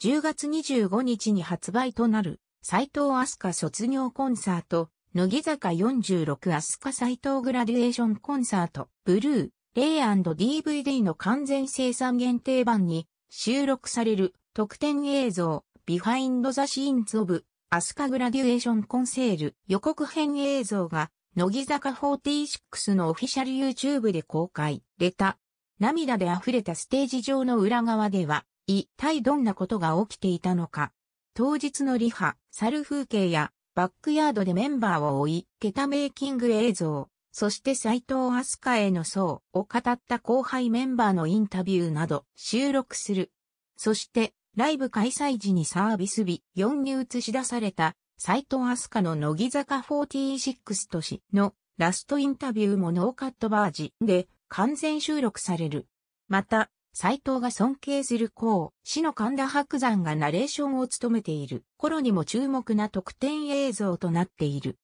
10月25日に発売となる、斎藤飛鳥卒業コンサート、乃木坂46飛鳥斎藤グラデュエーションコンサート、ブルー、レイ &DVD の完全生産限定版に収録される特典映像、ビハインド・ザ・シーンズ・オブ、アスカ・グラデュエーション・コンセール予告編映像が、乃木坂46のオフィシャル YouTube で公開、れた。涙で溢れたステージ上の裏側では、一体どんなことが起きていたのか。当日のリハ、猿風景やバックヤードでメンバーを追い、ケタメイキング映像、そして斎藤飛鳥への層を語った後輩メンバーのインタビューなど収録する。そして、ライブ開催時にサービス日4に映し出された斎藤飛鳥の乃木坂46都市のラストインタビューもノーカットバージで完全収録される。また、斎藤が尊敬する孔、死の神田伯山がナレーションを務めている頃にも注目な特典映像となっている。